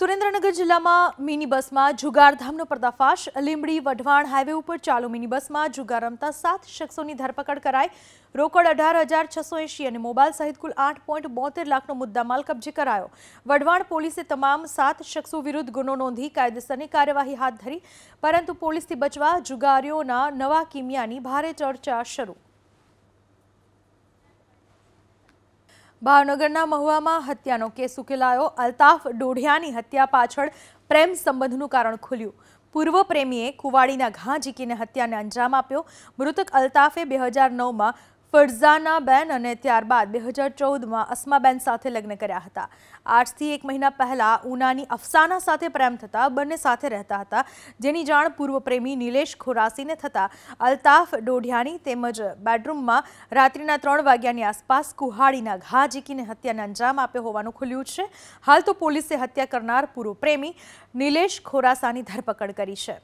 સુરેન્દ્રનગર જિલ્લામાં મિની બસમાં જુગારધામનો પર્દાફાશ લીંબડી વઢવાણ હાઈવે ઉપર ચાલુ મિની બસમાં જુગાર રમતા સાત શખ્સોની ધરપકડ કરાઈ રોકડ અઢાર હજાર છસો એંશી અને મોબાઈલ સહિત કુલ આઠ પોઈન્ટ બોતેર લાખનો મુદ્દામાલ કબજે કરાયો વઢવાણ પોલીસે તમામ સાત શખ્સો વિરુદ્ધ ગુનો નોંધી કાયદેસરની કાર્યવાહી હાથ ધરી પરંતુ પોલીસથી બચવા જુગારીઓના નવા કિમિયાની ભારે ચર્ચા શરૂ बावनगरના મહોવામાં હત્યાનો કેસ ઉકેલાયો અલ્તાફ ડુઢિયાની હત્યા પાછળ પ્રેમ સંબંધનો કારણ ખુલ્યો પૂર્વ પ્રેમીએ કુવાડીના ઘા જિકીને હત્યાને અંજામ આપ્યો મૃતક અલ્તાફે 2009 માં ફર્ઝાના બેન અને ત્યારબાદ 2014 માં અસ્મા બેન સાથે લગ્ન કર્યા હતા 8 થી 1 મહિના પહેલા ઊનાની afsana સાથે પ્રેમ થતા બંને સાથે રહેતા હતા જેની જાણ પૂર્વ પ્રેમી નીલેશ ખોરાસીને થતા અલ્તાફ ડોઢિયાની તેમ જ બેડરૂમમાં રાત્રિના 3 વાગ્યાની આસપાસ કુહાડીના ઘા ઝીકીને હત્યાનું ánjam આપ્યો હોવાનું ખુલ્યું છે હાલ તો પોલીસે હત્યા કરનાર પૂર્વ પ્રેમી નીલેશ ખોરાસાની ધરપકડ કરી છે